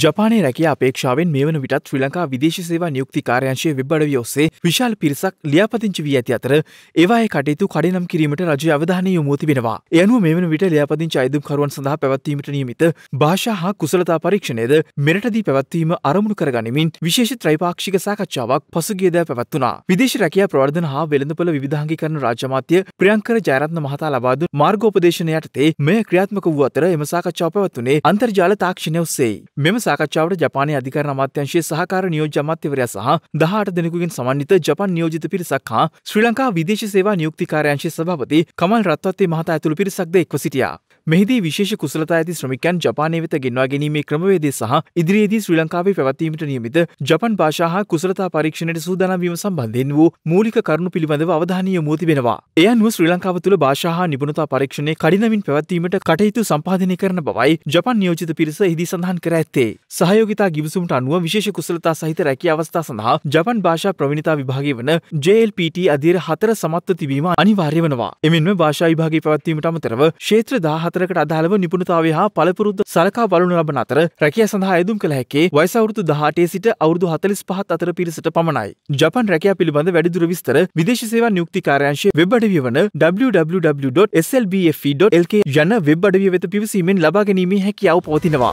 ජපානය රැකිය අපේක්ෂාවෙන් මේ වන විටත් ශ්‍රී ලංකා විදේශ සේවා නියුක්ති කාර්යංශය වෙබ්බඩවිය ඔස්සේ විශාල පිරිසක් ලියාපදිංචි වී ඇති අතර ඒවායේ කටයුතු කඩනම් කිරීමට රජ අවධානය යොමු තිබෙනවා. ඒ අනුව මේ වන විට ලියාපදිංචි අයදුම්කරුවන් සඳහා පැවැත්වීමට නියමිත භාෂා හා කුසලතා පරීක්ෂණයද මෙරටදී පැවැත්වීම අරමුණු කරගනිමින් විශේෂ ත්‍රයිපාක්ෂික සාකච්ඡාවක් පසුගියදා පැවැත්වුණා. විදේශ රැකියා ප්‍රවර්ධන හා වෙළඳපොළ විවිධාංගීකරණ රාජ්‍යමාත්‍ය ප්‍රියංකර ජයරත්න මහතා ලබා දුන් මාර්ගෝපදේශන යටතේ මෙය ක්‍රියාත්මක වූ අතර එම සාකච්ඡාව පැවැත්වුණේ අන්තර්ජාල තාක්ෂණය ඔස්සේයි. මෙම සාකච්ඡාවට ජපානය අධිකර අමාත්‍යංශයේ සහකාර නියෝජ්‍ය අමාත්‍යවරයා සහ දහට දෙනෙකුගෙන් සමන්විත ජපන් නියෝජිත පිරිසක් හා ශ්‍රී ලංකා විදේශ සේවා නියුක්තිකාරයංශයේ සභාපති කමල් රත්වත්තේ මහතා ඇතුළු පිරිසක්ද එක්ව සිටියා. මෙහිදී විශේෂ කුසලතා ඇති ශ්‍රමිකයන් ජපානය වෙත ගෙන්වා ගැනීමේ ක්‍රමවේදය සහ ඉදිරියේදී ශ්‍රී ලංකාවේ පැවැත්වීමට නියමිත ජපන් භාෂා හා කුසලතා පරීක්ෂණයට සූදානම් වීම සම්බන්ධයෙන් වූ මූලික කරුණු පිළිබඳව අවධානය යොමු තිබෙනවා. එය අනුව ශ්‍රී ලංකාව තුළ භාෂා හා නිපුණතා පරීක්ෂණය කඩිනමින් පැවැත්වීමට කටයුතු සම්පාදනය කරන බවයි ජපන් නියෝජිත පිරිස එහිදී සඳහන් කර ඇත්තේ. සහයෝගිතා ගිවිසුමට අනුව විශේෂ කුසලතා සහිත රැකී අවස්ථා සඳහා ජපන් භාෂා ප්‍රවණිතා විභාගය වන JLPT අධීර හතර සමත්ව තිබීම අනිවාර්ය වනවා. එමෙන්ම භාෂා විභාගය පැවැත්වීමට අමතරව ක්ෂේත්‍ර 14 හතරකට අදාළව නිපුණතාවය හා පළපුරුද්ද සලකා බලනු ලබන අතර රැකිය සඳහා ඇදුම් කළ හැකේ වයසවුරුදු දහටේ සිට අවුරුදු හතලිස් පහත් අතර පිරිසට පමණයි. ජපන් රැකයා පිළිබඳ වැඩිදුර විස්තර විදේශ සේවා නියුක්තිකාරයංශයේ වෙබ් අඩවිය වන www.slbfe.lk යන වෙබ් අඩවිය වෙත පිවිසීමෙන් ලබා ගැනීමේ හැකියාව පවතිනවා.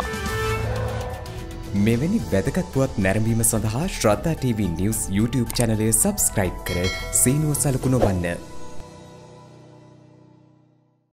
මෙවැනි වැදගත්වත් නැරඹීම සඳහා ශ්‍රද්ධා TV නිවස් YouTube චැනලය සබස්ක්‍රයිබ් කර සීනුව සලකුණ වන්න.